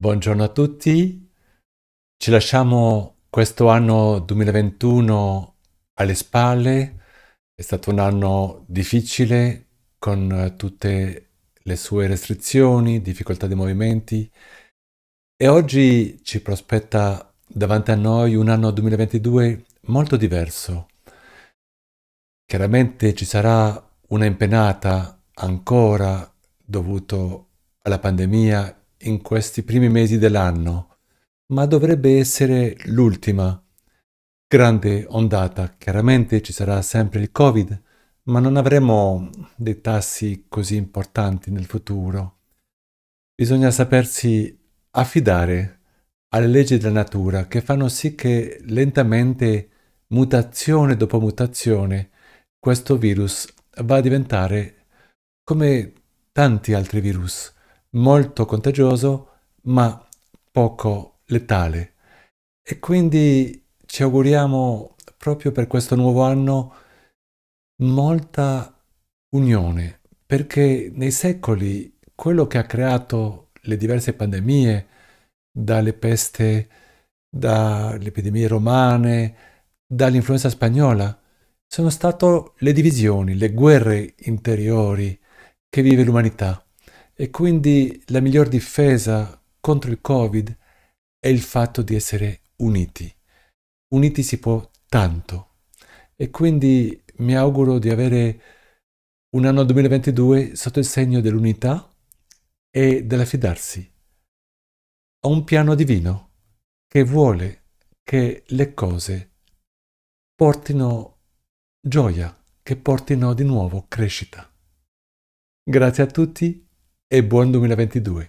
Buongiorno a tutti, ci lasciamo questo anno 2021 alle spalle, è stato un anno difficile con tutte le sue restrizioni, difficoltà di movimenti e oggi ci prospetta davanti a noi un anno 2022 molto diverso. Chiaramente ci sarà una impenata ancora dovuto alla pandemia in questi primi mesi dell'anno, ma dovrebbe essere l'ultima grande ondata. Chiaramente ci sarà sempre il Covid, ma non avremo dei tassi così importanti nel futuro. Bisogna sapersi affidare alle leggi della natura che fanno sì che lentamente, mutazione dopo mutazione, questo virus va a diventare come tanti altri virus molto contagioso ma poco letale. E quindi ci auguriamo proprio per questo nuovo anno molta unione, perché nei secoli quello che ha creato le diverse pandemie, dalle peste, dalle epidemie romane, dall'influenza spagnola, sono state le divisioni, le guerre interiori che vive l'umanità. E quindi la miglior difesa contro il Covid è il fatto di essere uniti. Uniti si può tanto. E quindi mi auguro di avere un anno 2022 sotto il segno dell'unità e dell'affidarsi a un piano divino che vuole che le cose portino gioia, che portino di nuovo crescita. Grazie a tutti e buon 2022.